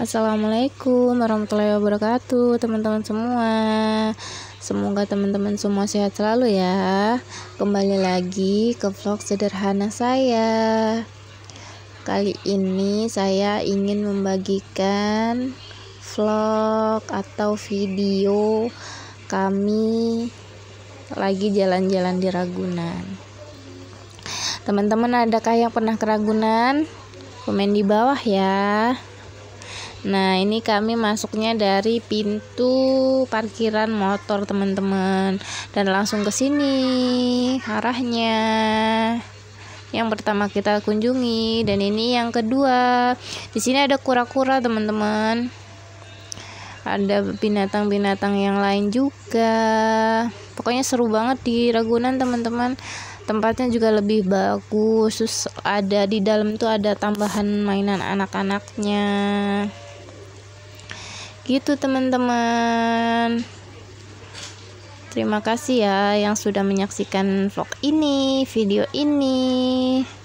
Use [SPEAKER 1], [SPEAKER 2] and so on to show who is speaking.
[SPEAKER 1] Assalamualaikum warahmatullahi wabarakatuh teman-teman semua Semoga teman-teman semua sehat selalu ya Kembali lagi ke vlog sederhana saya Kali ini saya ingin membagikan vlog atau video kami lagi jalan-jalan di Ragunan Teman-teman adakah yang pernah ke Ragunan? Komen di bawah ya. Nah, ini kami masuknya dari pintu parkiran motor, teman-teman. Dan langsung ke sini arahnya. Yang pertama kita kunjungi dan ini yang kedua. Di sini ada kura-kura, teman-teman. Ada binatang-binatang yang lain juga. Pokoknya seru banget di Ragunan, teman-teman tempatnya juga lebih bagus terus ada di dalam tuh ada tambahan mainan anak-anaknya gitu teman-teman terima kasih ya yang sudah menyaksikan vlog ini video ini